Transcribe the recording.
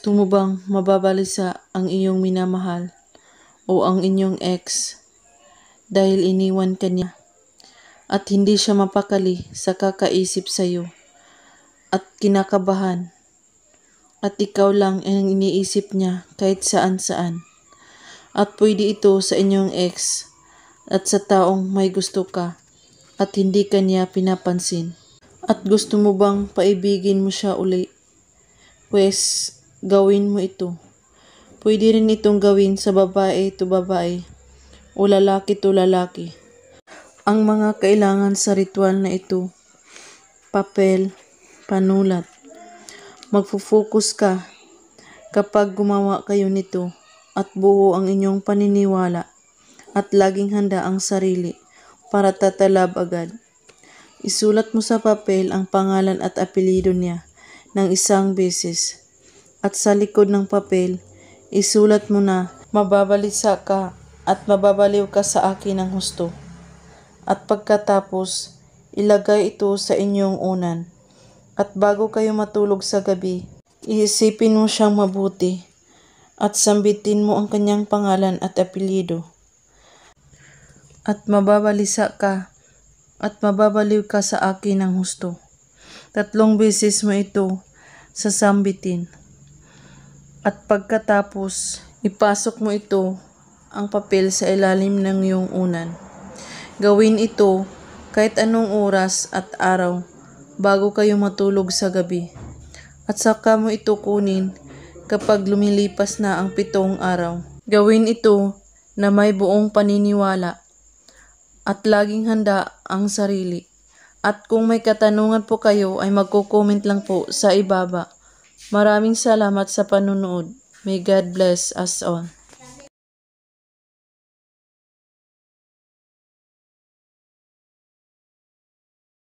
Tumubang mababalisa ang iyong minamahal o ang inyong ex dahil iniwan ka niya at hindi siya mapakali sa kakaisip sa iyo at kinakabahan at ikaw lang ang iniisip niya kahit saan saan at pwede ito sa inyong ex at sa taong may gusto ka at hindi ka niya pinapansin at gusto mo bang paibigin mo siya uli? Pwes, gawin mo ito. Pwede rin itong gawin sa babae to babae o lalaki to lalaki. Ang mga kailangan sa ritual na ito, papel, panulat. Magfo-focus ka kapag gumawa kayo nito at buo ang inyong paniniwala at laging handa ang sarili para tatalab agad. Isulat mo sa papel ang pangalan at apelido niya ng isang beses at sa likod ng papel, isulat mo na, mababalisa ka at mababaliw ka sa akin ng husto. At pagkatapos, ilagay ito sa inyong unan. At bago kayo matulog sa gabi, iisipin mo siyang mabuti at sambitin mo ang kanyang pangalan at apelyido. At mababalisa ka at mababaliw ka sa akin ng husto. Tatlong beses mo ito sasambitin. At pagkatapos, ipasok mo ito ang papel sa ilalim ng iyong unan. Gawin ito kahit anong oras at araw bago kayo matulog sa gabi. At saka mo ito kunin kapag lumilipas na ang pitong araw. Gawin ito na may buong paniniwala at laging handa ang sarili. At kung may katanungan po kayo ay magko-comment lang po sa ibaba. Maraming salamat sa panunood. May God bless us all.